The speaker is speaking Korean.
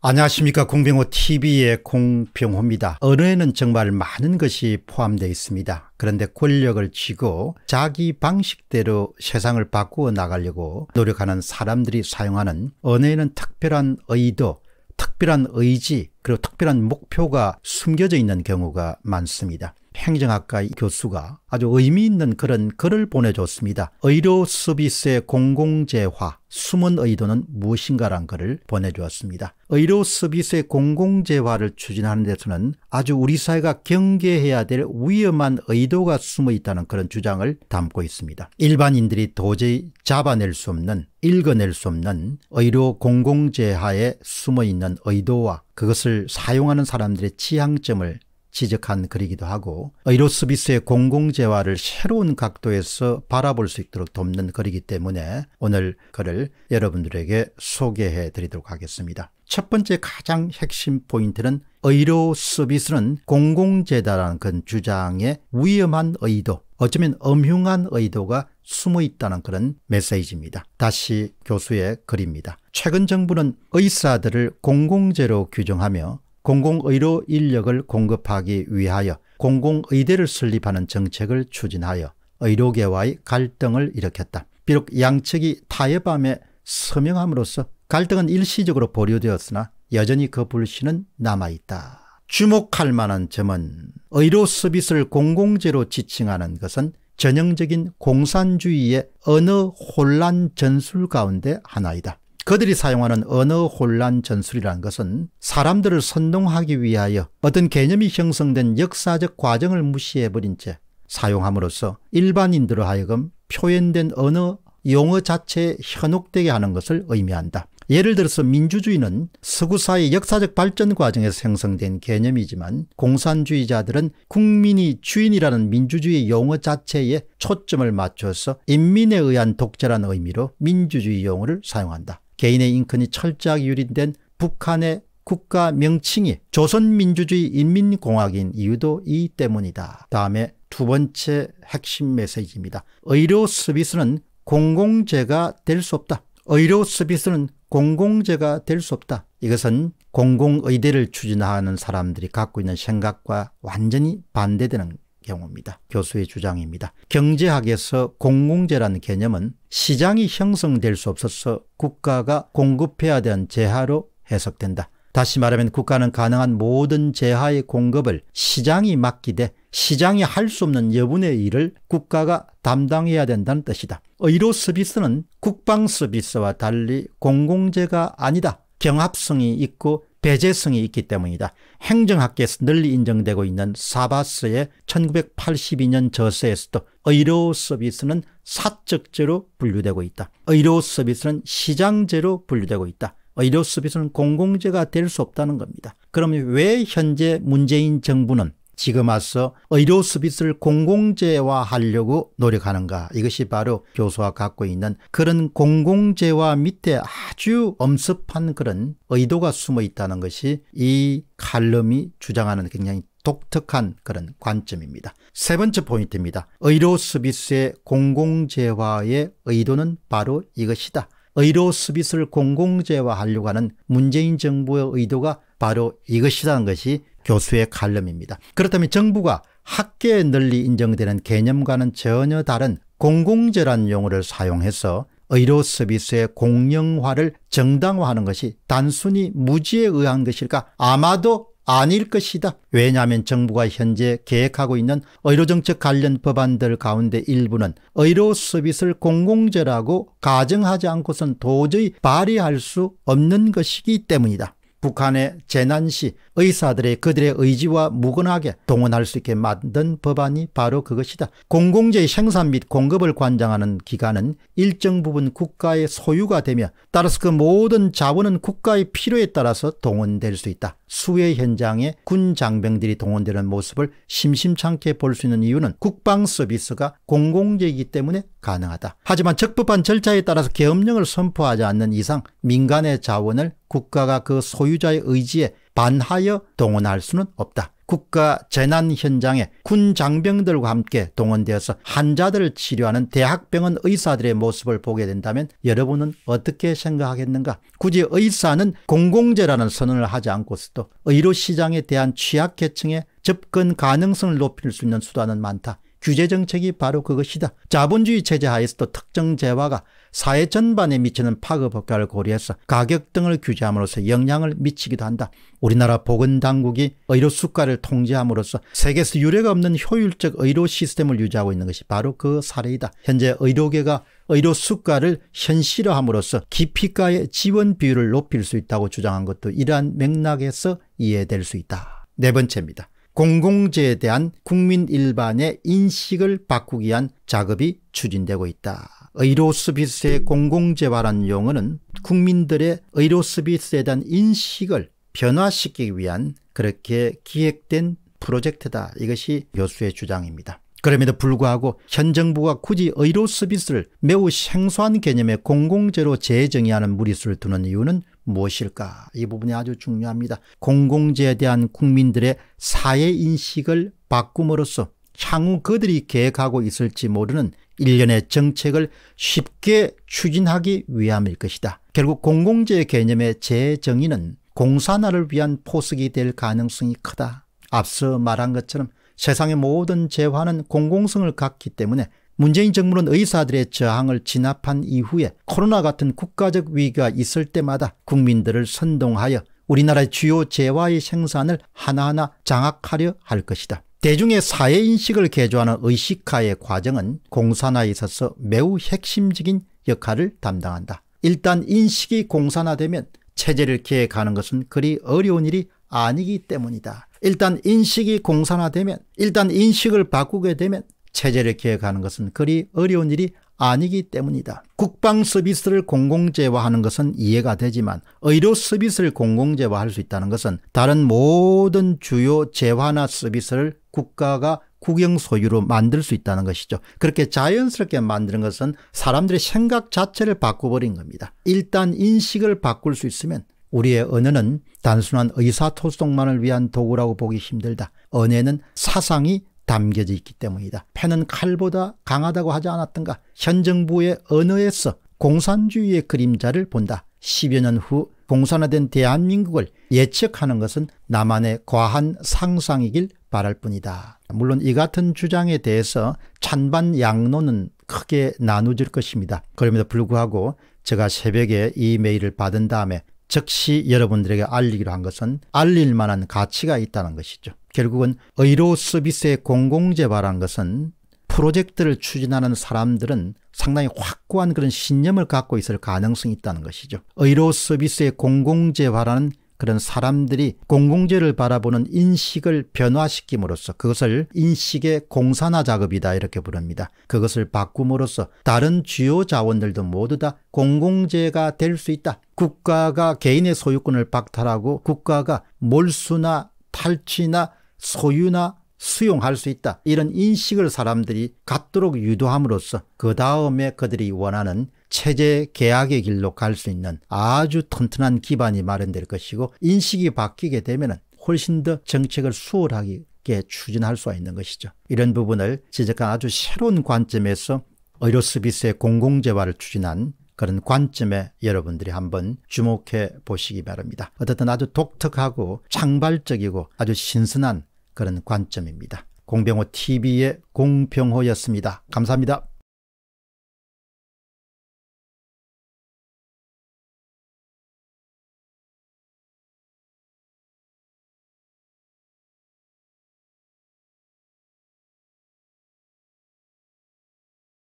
안녕하십니까 공병호 tv의 공병호입니다. 언어에는 정말 많은 것이 포함되어 있습니다. 그런데 권력을 쥐고 자기 방식대로 세상을 바꾸어 나가려고 노력하는 사람들이 사용하는 언어에는 특별한 의도 특별한 의지 그리고 특별한 목표가 숨겨져 있는 경우가 많습니다. 행정학과 교수가 아주 의미 있는 그런 글을 보내줬습니다. 의료 서비스의 공공재화, 숨은 의도는 무엇인가란 글을 보내주었습니다. 의료 서비스의 공공재화를 추진하는 데서는 아주 우리 사회가 경계해야 될 위험한 의도가 숨어 있다는 그런 주장을 담고 있습니다. 일반인들이 도저히 잡아낼 수 없는, 읽어낼 수 없는 의료 공공재화에 숨어 있는 의도와 그것을 사용하는 사람들의 취향점을 지적한 글이기도 하고 의료서비스의 공공재화를 새로운 각도에서 바라볼 수 있도록 돕는 글이기 때문에 오늘 글을 여러분들에게 소개해 드리도록 하겠습니다. 첫 번째 가장 핵심 포인트는 의료 서비스는 공공재다라는 그 주장의 위험한 의도, 어쩌면 엄흉한 의도가 숨어 있다는 그런 메시지입니다. 다시 교수의 글입니다. 최근 정부는 의사들을 공공재로 규정하며 공공의료 인력을 공급하기 위하여 공공의대를 설립하는 정책을 추진하여 의료계와의 갈등을 일으켰다. 비록 양측이 타협함에 서명함으로써 갈등은 일시적으로 보류되었으나 여전히 그불신은 남아있다. 주목할 만한 점은 의료 서비스를 공공재로 지칭하는 것은 전형적인 공산주의의 언어 혼란 전술 가운데 하나이다. 그들이 사용하는 언어 혼란 전술이라는 것은 사람들을 선동하기 위하여 어떤 개념이 형성된 역사적 과정을 무시해버린 채 사용함으로써 일반인들로 하여금 표현된 언어 용어 자체에 현혹되게 하는 것을 의미한다. 예를 들어서 민주주의는 서구사의 역사적 발전 과정에서 생성된 개념이지만 공산주의자들은 국민이 주인이라는 민주주의 용어 자체에 초점을 맞춰서 인민에 의한 독재라는 의미로 민주주의 용어를 사용한다. 개인의 인권이 철저하게 유린된 북한의 국가 명칭이 조선민주주의 인민공화국인 이유도 이 때문이다. 다음에 두 번째 핵심 메시지입니다. 의료 서비스는 공공재가 될 수 없다. 의료 서비스는 공공재가 될 수 없다. 이것은 공공의대를 추진하는 사람들이 갖고 있는 생각과 완전히 반대되는 경우입니다. 교수의 주장입니다. 경제학에서 공공재라는 개념은 시장이 형성될 수 없어서 국가가 공급해야 되는 재하로 해석된다. 다시 말하면 국가는 가능한 모든 재하의 공급을 시장이 맡기되 시장이 할 수 없는 여분의 일을 국가가 담당해야 된다는 뜻이다. 의료 서비스는 국방 서비스와 달리 공공재가 아니다. 경합성이 있고 배제성이 있기 때문이다. 행정학계에서 널리 인정되고 있는 사바스의 1982년 저서에서도 의료 서비스는 사적제로 분류되고 있다. 의료 서비스는 시장제로 분류되고 있다. 의료 서비스는 공공재가 될 수 없다는 겁니다. 그러면 왜 현재 문재인 정부는 지금 와서 의료 서비스를 공공재화하려고 노력하는가 이것이 바로 교수가 갖고 있는 그런 공공재화 밑에 아주 엄습한 그런 의도가 숨어 있다는 것이 이 칼럼이 주장하는 굉장히 독특한 그런 관점입니다. 세 번째 포인트입니다. 의료 서비스의 공공재화의 의도는 바로 이것이다. 의료 서비스를 공공재화하려고 하는 문재인 정부의 의도가 바로 이것이라는 것이 교수의 칼럼입니다. 그렇다면 정부가 학계에 널리 인정되는 개념과는 전혀 다른 공공재란 용어를 사용해서 의료 서비스의 공영화를 정당화하는 것이 단순히 무지에 의한 것일까? 아마도 아닐 것이다. 왜냐하면 정부가 현재 계획하고 있는 의료정책 관련 법안들 가운데 일부는 의료 서비스를 공공재라고 가정하지 않고선 도저히 발휘할 수 없는 것이기 때문이다. 북한의 재난 시 의사들의 그들의 의지와 무근하게 동원할 수 있게 만든 법안이 바로 그것이다. 공공재의 생산 및 공급을 관장하는 기관은 일정 부분 국가의 소유가 되며 따라서 그 모든 자원은 국가의 필요에 따라서 동원될 수 있다. 수해 현장에 군 장병들이 동원되는 모습을 심심찮게 볼 수 있는 이유는 국방 서비스가 공공재이기 때문에 가능하다. 하지만 적법한 절차에 따라서 계엄령을 선포하지 않는 이상 민간의 자원을 국가가 그 소유자의 의지에 반하여 동원할 수는 없다. 국가 재난 현장에 군 장병들과 함께 동원되어서 환자들을 치료하는 대학병원 의사들의 모습을 보게 된다면 여러분은 어떻게 생각하겠는가? 굳이 의사는 공공재라는 선언을 하지 않고서도 의료 시장에 대한 취약계층에 접근 가능성을 높일 수 있는 수단은 많다. 규제 정책이 바로 그것이다. 자본주의 체제 하에서도 특정 재화가 사회 전반에 미치는 파급 효과를 고려해서 가격 등을 규제함으로써 영향을 미치기도 한다. 우리나라 보건당국이 의료 수가를 통제함으로써 세계에서 유례가 없는 효율적 의료 시스템을 유지하고 있는 것이 바로 그 사례이다. 현재 의료계가 의료 수가를 현실화함으로써 기피가의 지원 비율을 높일 수 있다고 주장한 것도 이러한 맥락에서 이해될 수 있다. 네 번째입니다. 공공재에 대한 국민 일반의 인식을 바꾸기 위한 작업이 추진되고 있다. 의료서비스의 공공재화란 용어는 국민들의 의료서비스에 대한 인식을 변화시키기 위한 그렇게 기획된 프로젝트다. 이것이 교수의 주장입니다. 그럼에도 불구하고 현 정부가 굳이 의료 서비스를 매우 생소한 개념의 공공재로 재정의하는 무리수를 두는 이유는 무엇일까? 이 부분이 아주 중요합니다. 공공재에 대한 국민들의 사회인식을 바꿈으로써 향후 그들이 계획하고 있을지 모르는 일련의 정책을 쉽게 추진하기 위함일 것이다. 결국 공공재 개념의 재정의는 공산화를 위한 포석이 될 가능성이 크다. 앞서 말한 것처럼 세상의 모든 재화는 공공성을 갖기 때문에 문재인 정부는 의사들의 저항을 진압한 이후에 코로나 같은 국가적 위기가 있을 때마다 국민들을 선동하여 우리나라의 주요 재화의 생산을 하나하나 장악하려 할 것이다. 대중의 사회인식을 개조하는 의식화의 과정은 공산화에 있어서 매우 핵심적인 역할을 담당한다. 일단 인식이 공산화되면 체제를 기획하는 것은 그리 어려운 일이 아니기 때문이다. 일단 인식이 공산화되면 일단 인식을 바꾸게 되면 체제를 기획하는 것은 그리 어려운 일이 아니기 때문이다. 국방 서비스를 공공재화하는 것은 이해가 되지만 의료 서비스를 공공재화할 수 있다는 것은 다른 모든 주요 재화나 서비스를 국가가 국영 소유로 만들 수 있다는 것이죠. 그렇게 자연스럽게 만드는 것은 사람들의 생각 자체를 바꿔버린 겁니다. 일단 인식을 바꿀 수 있으면 우리의 언어는 단순한 의사소통만을 위한 도구라고 보기 힘들다. 언어는 사상이 담겨져 있기 때문이다. 펜은 칼보다 강하다고 하지 않았던가. 현 정부의 언어에서 공산주의의 그림자를 본다. 10여 년후 공산화된 대한민국을 예측하는 것은 나만의 과한 상상이길 바랄 뿐이다. 물론 이 같은 주장에 대해서 찬반 양론은 크게 나누질 것입니다. 그럼에도 불구하고 제가 새벽에 이 메일을 받은 다음에 즉시 여러분들에게 알리기로 한 것은 알릴 만한 가치가 있다는 것이죠. 결국은 의료 서비스의 공공재발한 것은 프로젝트를 추진하는 사람들은 상당히 확고한 그런 신념을 갖고 있을 가능성이 있다는 것이죠. 의료 서비스의 공공재발하는 그런 사람들이 공공재를 바라보는 인식을 변화시킴으로써 그것을 인식의 공산화 작업이다 이렇게 부릅니다. 그것을 바꿈으로써 다른 주요 자원들도 모두 다 공공재가 될 수 있다. 국가가 개인의 소유권을 박탈하고 국가가 몰수나 탈취나 소유나 수용할 수 있다 이런 인식을 사람들이 갖도록 유도함으로써 그 다음에 그들이 원하는 체제 계약의 길로 갈 수 있는 아주 튼튼한 기반이 마련될 것이고 인식이 바뀌게 되면 훨씬 더 정책을 수월하게 추진할 수 있는 것이죠. 이런 부분을 지적한 아주 새로운 관점에서 의료서비스의 공공재화를 추진한 그런 관점에 여러분들이 한번 주목해 보시기 바랍니다. 어쨌든 아주 독특하고 창발적이고 아주 신선한 그런 관점입니다. 공병호 TV의 공병호였습니다. 감사합니다.